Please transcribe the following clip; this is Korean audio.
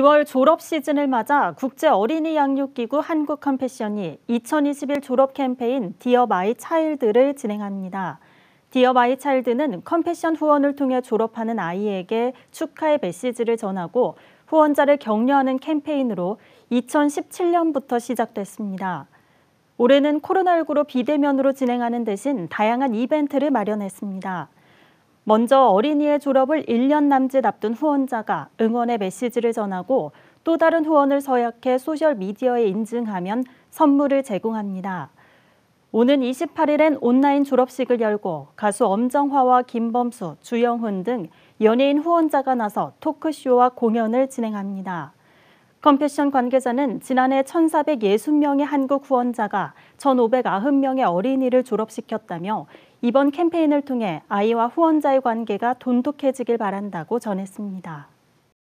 2월 졸업 시즌을 맞아 국제 어린이 양육기구 한국 컴패션이 2021 졸업 캠페인 디어 마이 차일드를 진행합니다. 디어 마이 차일드는 컴패션 후원을 통해 졸업하는 아이에게 축하의 메시지를 전하고 후원자를 격려하는 캠페인으로 2017년부터 시작됐습니다. 올해는 코로나19로 비대면으로 진행하는 대신 다양한 이벤트를 마련했습니다. 먼저 어린이의 졸업을 1년 남짓 앞둔 후원자가 응원의 메시지를 전하고 또 다른 후원을 서약해 소셜미디어에 인증하면 선물을 제공합니다. 오는 28일엔 온라인 졸업식을 열고 가수 엄정화와 김범수, 주영훈 등 연예인 후원자가 나서 토크쇼와 공연을 진행합니다. 컴패션 관계자는 지난해 1,460명의 한국 후원자가 1,590명의 어린이를 졸업시켰다며 이번 캠페인을 통해 아이와 후원자의 관계가 돈독해지길 바란다고 전했습니다.